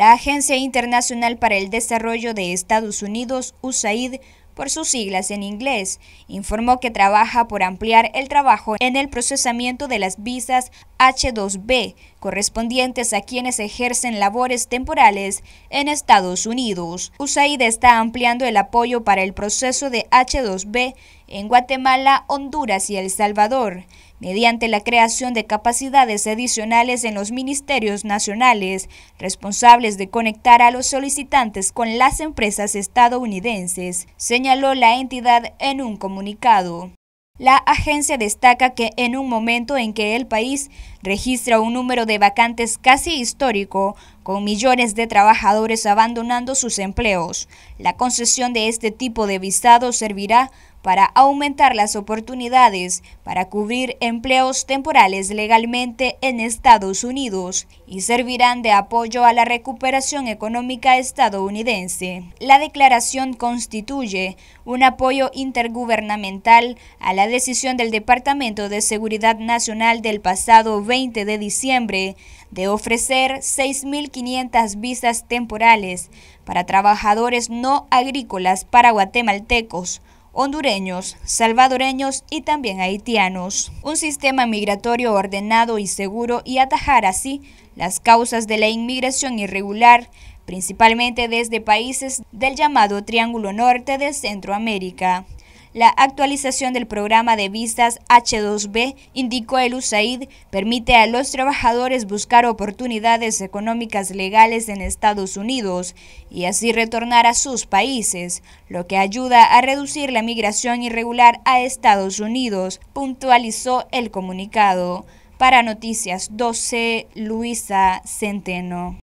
La Agencia Internacional para el Desarrollo de Estados Unidos, USAID, por sus siglas en inglés, informó que trabaja por ampliar el trabajo en el procesamiento de las visas H2B correspondientes a quienes ejercen labores temporales en Estados Unidos. USAID está ampliando el apoyo para el proceso de H2B en Guatemala, Honduras y El Salvador, mediante la creación de capacidades adicionales en los ministerios nacionales, responsables de conectar a los solicitantes con las empresas estadounidenses, señaló la entidad en un comunicado. La agencia destaca que en un momento en que el país registra un número de vacantes casi histórico, con millones de trabajadores abandonando sus empleos, la concesión de este tipo de visado servirá para aumentar las oportunidades para cubrir empleos temporales legalmente en Estados Unidos y servirán de apoyo a la recuperación económica estadounidense. La declaración constituye un apoyo intergubernamental a la decisión del Departamento de Seguridad Nacional del pasado 20 de diciembre de ofrecer 6.500 visas temporales para trabajadores no agrícolas para guatemaltecos hondureños, salvadoreños y también haitianos. Un sistema migratorio ordenado y seguro y atajar así las causas de la inmigración irregular, principalmente desde países del llamado Triángulo Norte de Centroamérica. La actualización del programa de visas H2B, indicó el USAID, permite a los trabajadores buscar oportunidades económicas legales en Estados Unidos y así retornar a sus países, lo que ayuda a reducir la migración irregular a Estados Unidos, puntualizó el comunicado. Para Noticias 12, Luisa Centeno.